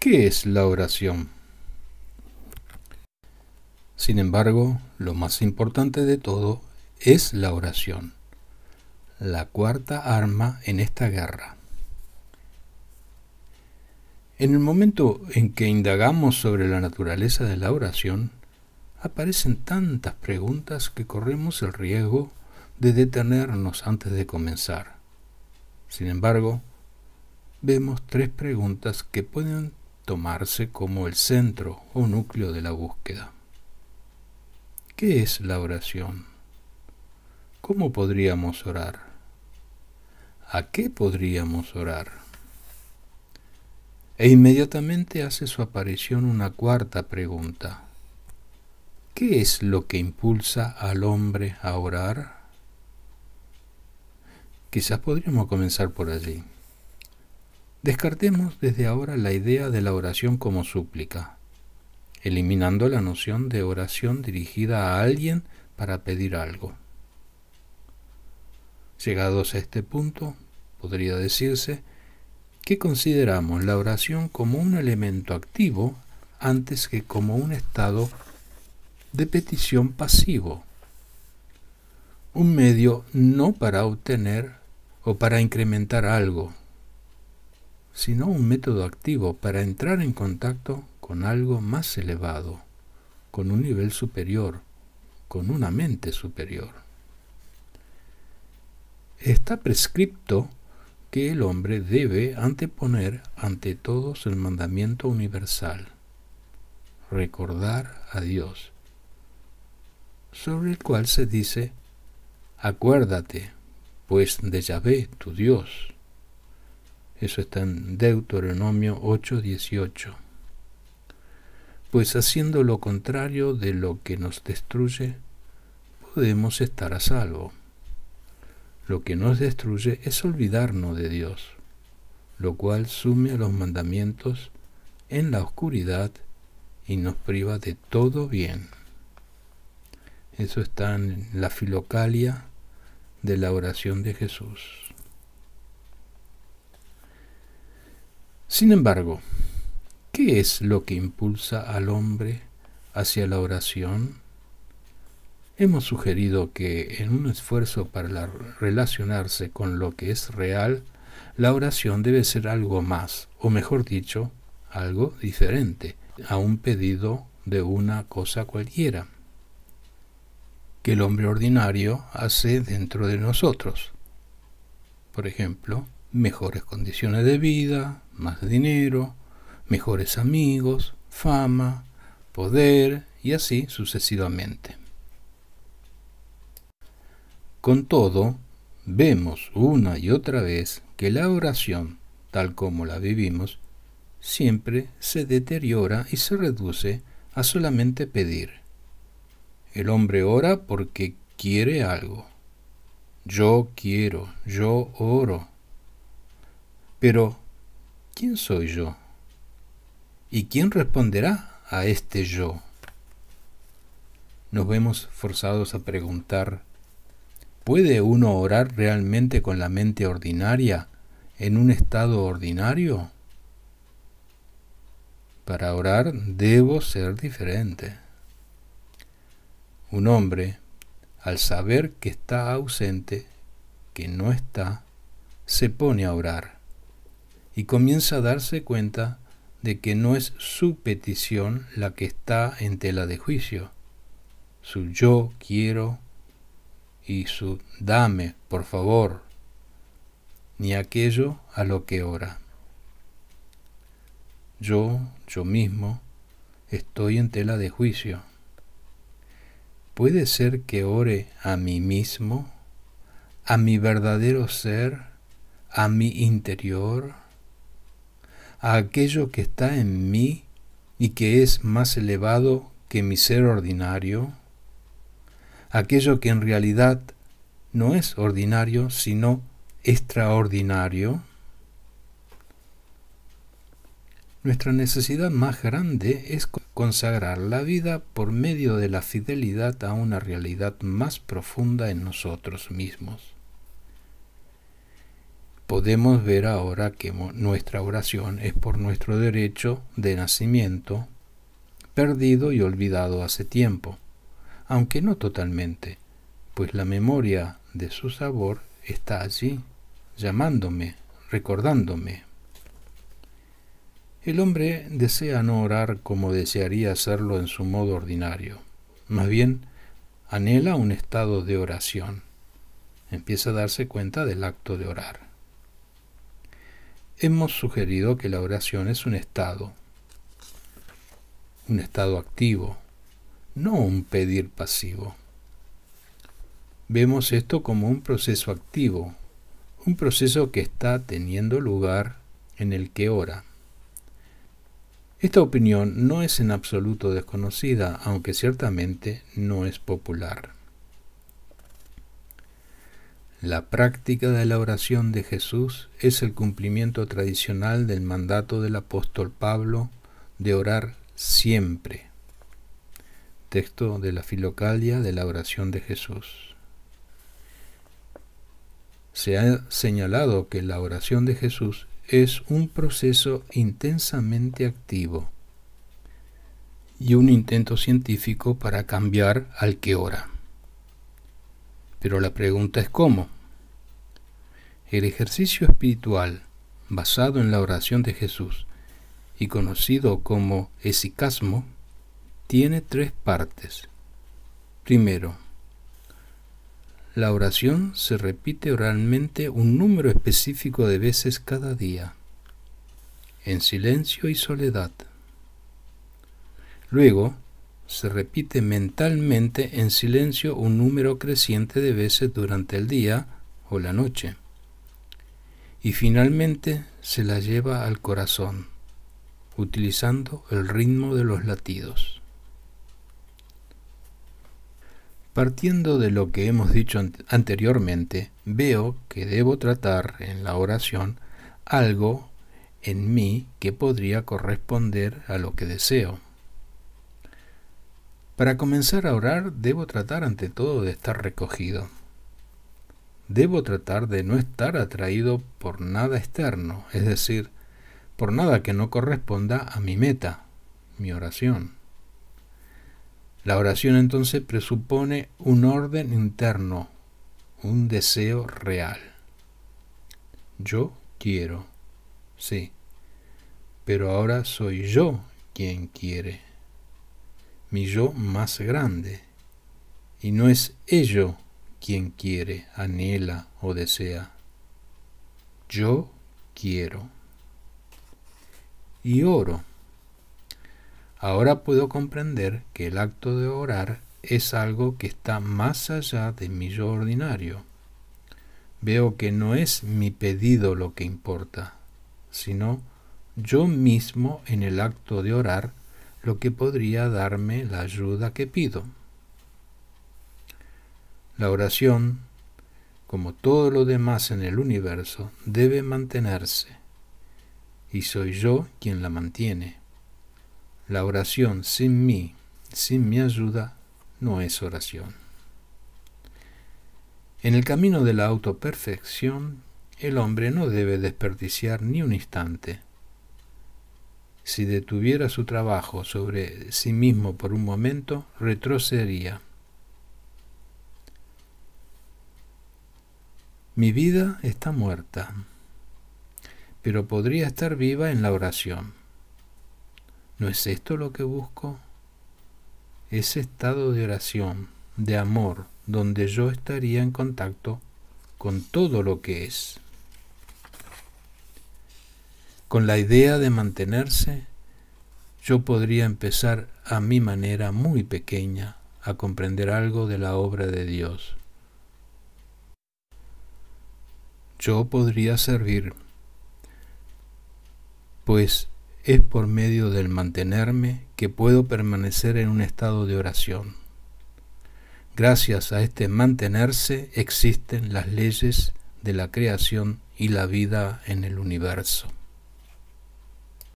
¿Qué es la oración? Sin embargo, lo más importante de todo es la oración, la cuarta arma en esta guerra. En el momento en que indagamos sobre la naturaleza de la oración, aparecen tantas preguntas que corremos el riesgo de detenernos antes de comenzar. Sin embargo, vemos tres preguntas que pueden tomarse como el centro o núcleo de la búsqueda. ¿Qué es la oración? ¿Cómo podríamos orar? ¿A qué podríamos orar? E inmediatamente hace su aparición una cuarta pregunta. ¿Qué es lo que impulsa al hombre a orar? Quizás podríamos comenzar por allí. Descartemos desde ahora la idea de la oración como súplica, eliminando la noción de oración dirigida a alguien para pedir algo. Llegados a este punto, podría decirse que consideramos la oración como un elemento activo antes que como un estado de petición pasivo, un medio no para obtener o para incrementar algo, sino un método activo para entrar en contacto con algo más elevado, con un nivel superior, con una mente superior. Está prescripto que el hombre debe anteponer ante todos el mandamiento universal, recordar a Dios, sobre el cual se dice, acuérdate, pues de Yahvé, tu Dios, eso está en Deuteronomio 8:18. Pues haciendo lo contrario de lo que nos destruye, podemos estar a salvo. Lo que nos destruye es olvidarnos de Dios, lo cual sume a los mandamientos en la oscuridad y nos priva de todo bien. Eso está en la filocalia de la oración de Jesús. Sin embargo, ¿qué es lo que impulsa al hombre hacia la oración? Hemos sugerido que en un esfuerzo para relacionarse con lo que es real, la oración debe ser algo más, o mejor dicho, algo diferente a un pedido de una cosa cualquiera que el hombre ordinario hace dentro de nosotros. Por ejemplo, mejores condiciones de vida, más dinero, mejores amigos, fama, poder y así sucesivamente. Con todo, vemos una y otra vez que la oración, tal como la vivimos, siempre se deteriora y se reduce a solamente pedir. El hombre ora porque quiere algo. Yo quiero, yo oro. Pero ¿quién soy yo? ¿Y quién responderá a este yo? Nos vemos forzados a preguntar, ¿puede uno orar realmente con la mente ordinaria en un estado ordinario? Para orar debo ser diferente. Un hombre, al saber que está ausente, que no está, se pone a orar y comienza a darse cuenta de que no es su petición la que está en tela de juicio, su yo quiero y su dame, por favor, ni aquello a lo que ora. Yo, yo mismo, estoy en tela de juicio. ¿Puede ser que ore a mí mismo, a mi verdadero ser, a mi interior? a aquello que está en mí y que es más elevado que mi ser ordinario, aquello que en realidad no es ordinario, sino extraordinario. Nuestra necesidad más grande es consagrar la vida por medio de la fidelidad a una realidad más profunda en nosotros mismos podemos ver ahora que nuestra oración es por nuestro derecho de nacimiento, perdido y olvidado hace tiempo, aunque no totalmente, pues la memoria de su sabor está allí, llamándome, recordándome. El hombre desea no orar como desearía hacerlo en su modo ordinario, más bien anhela un estado de oración, empieza a darse cuenta del acto de orar hemos sugerido que la oración es un estado, un estado activo, no un pedir pasivo. Vemos esto como un proceso activo, un proceso que está teniendo lugar en el que ora. Esta opinión no es en absoluto desconocida, aunque ciertamente no es popular. La práctica de la oración de Jesús es el cumplimiento tradicional del mandato del apóstol Pablo de orar siempre. Texto de la Filocalia de la oración de Jesús. Se ha señalado que la oración de Jesús es un proceso intensamente activo y un intento científico para cambiar al que ora. Pero la pregunta es cómo. El ejercicio espiritual, basado en la oración de Jesús y conocido como esicasmo, tiene tres partes. Primero, la oración se repite oralmente un número específico de veces cada día, en silencio y soledad. Luego, se repite mentalmente en silencio un número creciente de veces durante el día o la noche. Y finalmente se la lleva al corazón, utilizando el ritmo de los latidos. Partiendo de lo que hemos dicho anteriormente, veo que debo tratar en la oración algo en mí que podría corresponder a lo que deseo para comenzar a orar debo tratar ante todo de estar recogido. Debo tratar de no estar atraído por nada externo, es decir, por nada que no corresponda a mi meta, mi oración. La oración entonces presupone un orden interno, un deseo real. Yo quiero, sí, pero ahora soy yo quien quiere mi yo más grande. Y no es ello quien quiere, anhela o desea. Yo quiero. Y oro. Ahora puedo comprender que el acto de orar es algo que está más allá de mi yo ordinario. Veo que no es mi pedido lo que importa, sino yo mismo en el acto de orar lo que podría darme la ayuda que pido. La oración, como todo lo demás en el universo, debe mantenerse, y soy yo quien la mantiene. La oración sin mí, sin mi ayuda, no es oración. En el camino de la autoperfección, el hombre no debe desperdiciar ni un instante si detuviera su trabajo sobre sí mismo por un momento, retrocedería. Mi vida está muerta, pero podría estar viva en la oración. ¿No es esto lo que busco? Ese estado de oración, de amor, donde yo estaría en contacto con todo lo que es con la idea de mantenerse, yo podría empezar a mi manera muy pequeña a comprender algo de la obra de Dios. Yo podría servir, pues es por medio del mantenerme que puedo permanecer en un estado de oración. Gracias a este mantenerse existen las leyes de la creación y la vida en el universo.